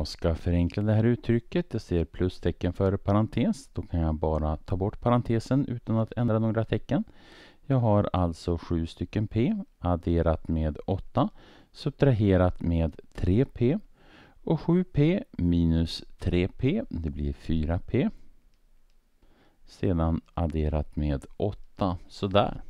jag ska förenkla det här uttrycket. Jag ser plustecken före parentes. Då kan jag bara ta bort parentesen utan att ändra några tecken. Jag har alltså 7 stycken p adderat med 8 subtraherat med 3p och 7p minus 3p det blir 4p sedan adderat med 8 sådär.